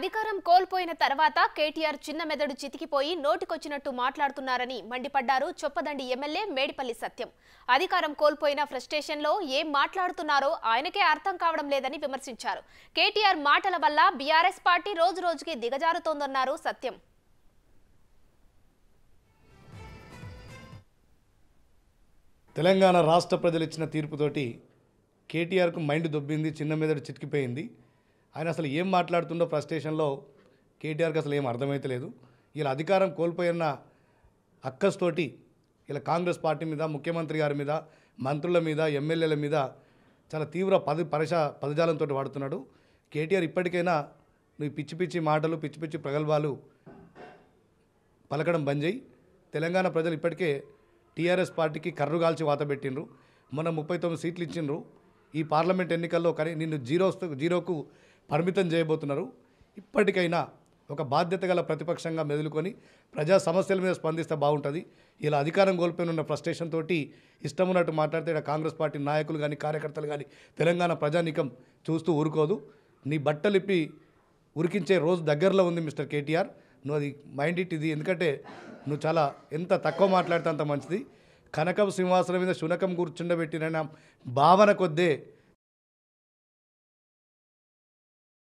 అధికారం కోల్పోయిన తర్వాత కేటీఆర్ చిన్న మెదడు చితికిపోయి నోటికొచ్చినట్టు మాట్లాడుతున్నారని మండిపడ్డారు చొప్పదండి ఎమ్మెల్యే మేడిపల్లి సత్యం అధికారం కోల్పోయిన ఫ్రస్ట్రేషన్లో ఏం మాట్లాడుతున్నారో ఆయనకే అర్థం కావడం లేదని విమర్శించారు కేటీఆర్ మాటల వల్ల బీఆర్ఎస్ పార్టీ రోజు రోజుకి దిగజారుతోందన్నారు సత్యం తెలంగాణ రాష్ట్ర ప్రజలు ఇచ్చిన తీర్పుతోటి కేటీఆర్కు మైండ్ దొబ్బింది చిన్న మెదడు చితికిపోయింది ఆయన అసలు ఏం మాట్లాడుతుండో ఫ్రస్ట్రేషన్లో కేటీఆర్కి అసలు ఏం లేదు ఇలా అధికారం కోల్పోయిన అక్కస్తోటి ఇలా కాంగ్రెస్ పార్టీ మీద ముఖ్యమంత్రి గారి మీద మంత్రుల మీద ఎమ్మెల్యేల మీద చాలా తీవ్ర పద పరిశ పదజాలంతో వాడుతున్నాడు కేటీఆర్ ఇప్పటికైనా నువ్వు పిచ్చి పిచ్చి మాటలు పిచ్చి పిచ్చి ప్రగల్భాలు పలకడం బంద్ చేయి తెలంగాణ ప్రజలు ఇప్పటికే టీఆర్ఎస్ పార్టీకి కర్రు వాత పెట్టినరు మొన్న ముప్పై తొమ్మిది సీట్లు ఇచ్చిండ్రు ఈ పార్లమెంట్ ఎన్నికల్లో కానీ నిన్ను జీరో జీరోకు పరిమితం చేయబోతున్నారు ఇప్పటికైనా ఒక బాధ్యత గల ప్రతిపక్షంగా మెదులుకొని ప్రజా సమస్యల మీద స్పందిస్తే బాగుంటుంది ఇలా అధికారం కోల్పోయిన ఫ్రస్ట్రేషన్ తోటి ఇష్టం ఉన్నట్టు మాట్లాడితే కాంగ్రెస్ పార్టీ నాయకులు కానీ కార్యకర్తలు కానీ తెలంగాణ ప్రజానీకం చూస్తూ ఊరుకోదు నీ బట్టలిప్పి ఉరికించే రోజు దగ్గరలో ఉంది మిస్టర్ కేటీఆర్ నువ్వు అది మైండ్ ఇట్ ఇది ఎందుకంటే నువ్వు చాలా ఎంత తక్కువ మాట్లాడితే అంత మంచిది కనకం సింహాసనం మీద శునకం కూర్చుండబెట్టిన భావన కొద్దే